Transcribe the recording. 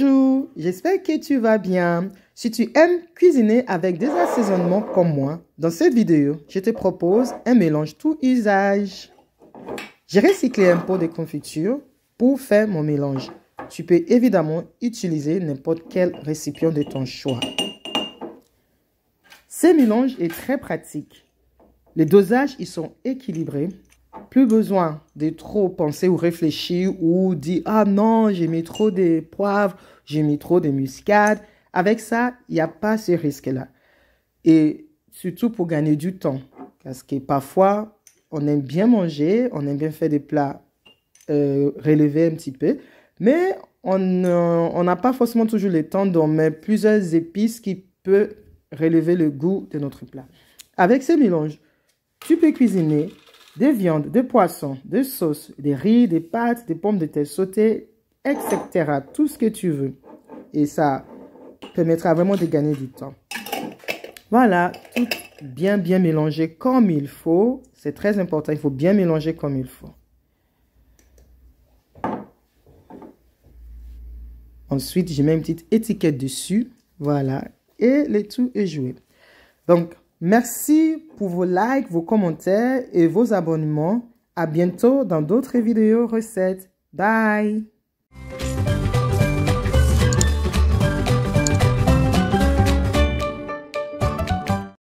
Bonjour, j'espère que tu vas bien. Si tu aimes cuisiner avec des assaisonnements comme moi, dans cette vidéo, je te propose un mélange tout usage. J'ai recyclé un pot de confiture pour faire mon mélange. Tu peux évidemment utiliser n'importe quel récipient de ton choix. Ce mélange est très pratique. Les dosages y sont équilibrés plus besoin de trop penser ou réfléchir ou dire ah non, j'ai mis trop de poivre, j'ai mis trop de muscade. Avec ça, il n'y a pas ce risque-là. Et surtout pour gagner du temps. Parce que parfois, on aime bien manger, on aime bien faire des plats euh, relevés un petit peu, mais on n'a pas forcément toujours le temps d'en mettre plusieurs épices qui peuvent relever le goût de notre plat. Avec ce mélange, tu peux cuisiner des viandes, des poissons, des sauces, des riz, des pâtes, des pommes de terre sautées, etc. Tout ce que tu veux. Et ça permettra vraiment de gagner du temps. Voilà, tout bien, bien mélangé comme il faut. C'est très important, il faut bien mélanger comme il faut. Ensuite, j'ai mets une petite étiquette dessus. Voilà, et le tout est joué. Donc, Merci pour vos likes, vos commentaires et vos abonnements. À bientôt dans d'autres vidéos recettes. Bye!